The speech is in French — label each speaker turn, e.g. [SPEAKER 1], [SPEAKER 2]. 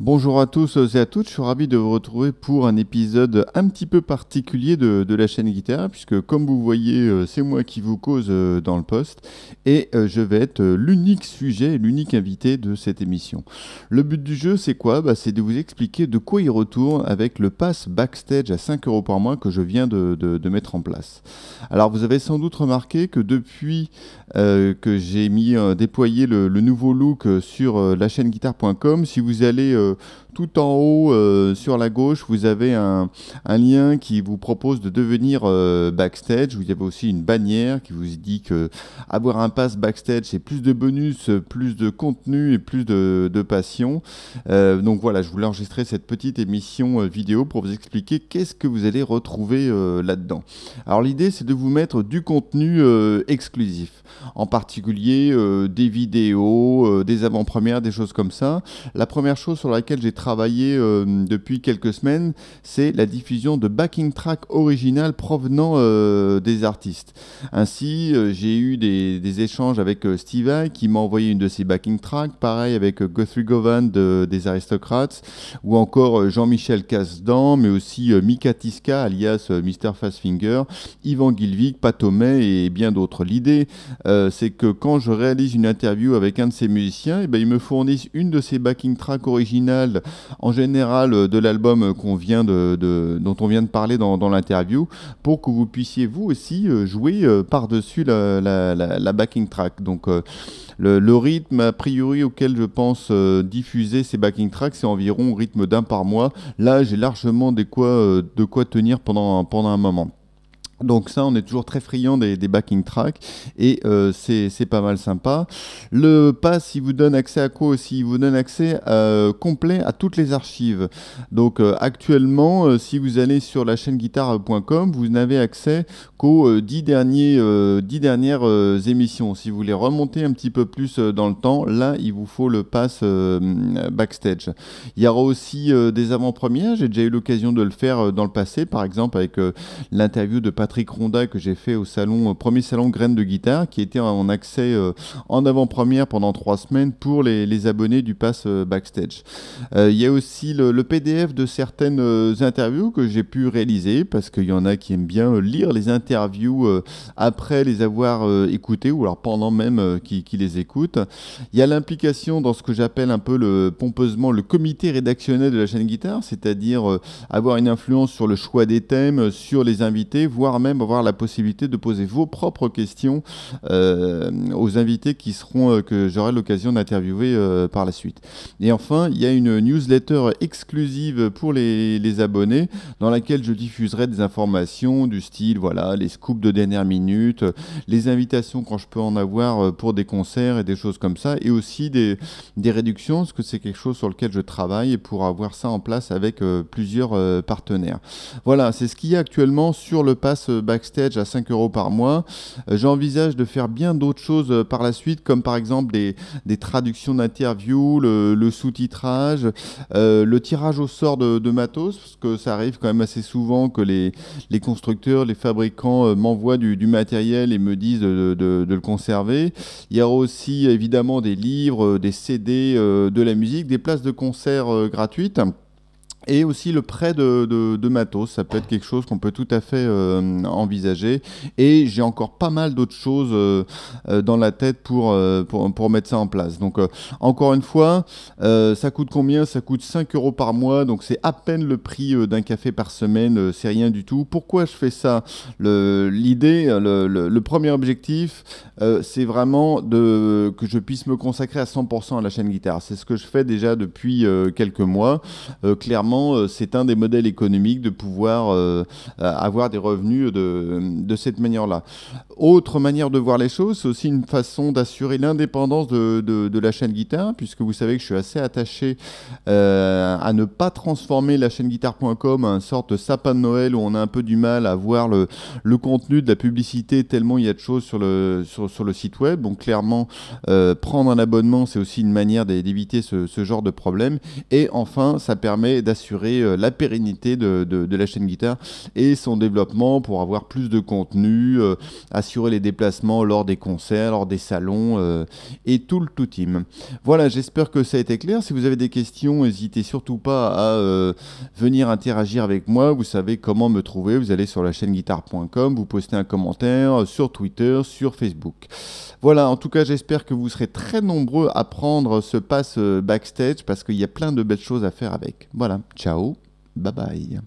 [SPEAKER 1] Bonjour à tous et à toutes, je suis ravi de vous retrouver pour un épisode un petit peu particulier de, la chaîne Guitare, puisque comme vous voyez, euh, c'est moi qui vous cause euh, dans le poste, et euh, je vais être l'unique sujet, l'unique invité de cette émission. Le but du jeu, c'est quoi bah, C'est de vous expliquer de quoi il retourne avec le pass backstage à 5 euros par mois que je viens de, mettre en place. Alors vous avez sans doute remarqué que depuis que j'ai mis déployé le, nouveau look sur la chaîne guitare.com, si vous allez euh, Tout en haut, euh, sur la gauche, vous avez un, lien qui vous propose de devenir euh, backstage. Vous avez aussi une bannière qui vous dit que avoir un pass backstage, c'est plus de bonus, plus de contenu et plus de, passion. Euh, donc voilà, je voulais enregistrer cette petite émission vidéo pour vous expliquer qu'est-ce que vous allez retrouver là-dedans. Alors l'idée, c'est de vous mettre du contenu exclusif, en particulier des vidéos, des avant-premières, des choses comme ça. La première chose sur laquelle j'ai travaillé euh, depuis quelques semaines, c'est la diffusion de backing track original provenant euh, des artistes. Ainsi, euh, j'ai eu des, échanges avec Steve qui m'a envoyé une de ses backing tracks, pareil avec Guthrie Govan des Aristocrats, ou encore Jean-Michel Casdan, mais aussi Mika Tiska, alias Mr. Fastfinger, Yvan Gilvic, Patomé et bien d'autres. L'idée, c'est que quand je réalise une interview avec un de ces musiciens, et eh bien, ils me fournissent une de ces backing tracks originales en général euh, de l'album dont on vient de parler dans, l'interview, pour que vous puissiez vous aussi euh, jouer euh, par-dessus la, backing track. Donc le, rythme a priori auquel je pense diffuser ces backing tracks, c'est environ au rythme d'un par mois. Là, j'ai largement de quoi, de quoi tenir pendant un moment. Donc ça, on est toujours très friand des, backing tracks et euh, c'est pas mal sympa. Le pass, il vous donne accès à quoi aussi Il vous donne accès euh, complet à toutes les archives. Donc euh, actuellement, si vous allez sur la chaîne guitare.com, vous n'avez accès qu'aux dix derniers, dernières émissions. Si vous voulez remonter un petit peu plus dans le temps, là, il vous faut le pass backstage. Il y aura aussi des avant-premières, j'ai déjà eu l'occasion de le faire dans le passé, par exemple avec l'interview de Patrick Patrick Ronda que j'ai fait au salon, euh, premier salon Graines de guitare, qui était en accès euh, en avant-première pendant trois semaines pour les, abonnés du pass euh, backstage. Il y a aussi le, PDF de certaines interviews que j'ai pu réaliser parce qu'il y en a qui aiment bien lire les interviews après les avoir écoutées ou alors pendant même qu'ils qui les écoutent. Il y a l'implication dans ce que j'appelle un peu le pompeusement le comité rédactionnel de la chaîne guitare, c'est-à-dire avoir une influence sur le choix des thèmes, sur les invités, voire même avoir la possibilité de poser vos propres questions euh, aux invités qui seront, euh, que j'aurai l'occasion d'interviewer euh, par la suite. Et enfin, il y a une newsletter exclusive pour les, les, abonnés dans laquelle je diffuserai des informations du style, voilà, les scoops de dernière minute, les invitations quand je peux en avoir pour des concerts et des choses comme ça, et aussi des, des réductions, parce que c'est quelque chose sur lequel je travaille pour avoir ça en place avec plusieurs partenaires. Voilà, c'est ce qu'il y a actuellement sur le pass backstage à 5 euros par mois. Euh, j'envisage de faire bien d'autres choses euh, par la suite, comme par exemple des, traductions d'interviews, le, sous-titrage, euh, le tirage au sort de, matos, parce que ça arrive quand même assez souvent que les, constructeurs, les fabricants m'envoient du, matériel et me disent de, le conserver. Il y a aussi évidemment des livres, des CD, de la musique, des places de concert gratuites. Et aussi le prêt de, matos, ça peut être quelque chose qu'on peut tout à fait euh, envisager. Et j'ai encore pas mal d'autres choses euh, euh, dans la tête pour, pour, mettre ça en place. Donc encore une fois, ça coûte combien Ça coûte 5 euros par mois, donc c'est à peine le prix d'un café par semaine, c'est rien du tout. Pourquoi je fais ça L'idée, le, le, premier objectif, c'est vraiment de, que je puisse me consacrer à 100% à la chaîne guitare. C'est ce que je fais déjà depuis quelques mois. clairement, euh, c'est un des modèles économiques de pouvoir euh, euh, avoir des revenus de cette manière-là. Autre manière de voir les choses, c'est aussi une façon d'assurer l'indépendance de, la chaîne guitare, puisque vous savez que je suis assez attaché euh, à ne pas transformer la chaîne guitare.com en sorte de sapin de Noël où on a un peu du mal à voir le, le contenu de la publicité tellement il y a de choses sur le, sur, le site web. Donc clairement, euh, prendre un abonnement, c'est aussi une manière d'éviter ce, genre de problème. Et enfin, ça permet d'assurer euh, la pérennité de, la chaîne guitare et son développement pour avoir plus de contenu assurer les déplacements lors des concerts, lors des salons euh, et tout le tout team. Voilà, j'espère que ça a été clair. Si vous avez des questions, n'hésitez surtout pas à euh, venir interagir avec moi. Vous savez comment me trouver. Vous allez sur la chaîne guitare.com, vous postez un commentaire euh, sur Twitter, sur Facebook. Voilà, en tout cas, j'espère que vous serez très nombreux à prendre ce pass backstage parce qu'il y a plein de belles choses à faire avec. Voilà, ciao, bye bye.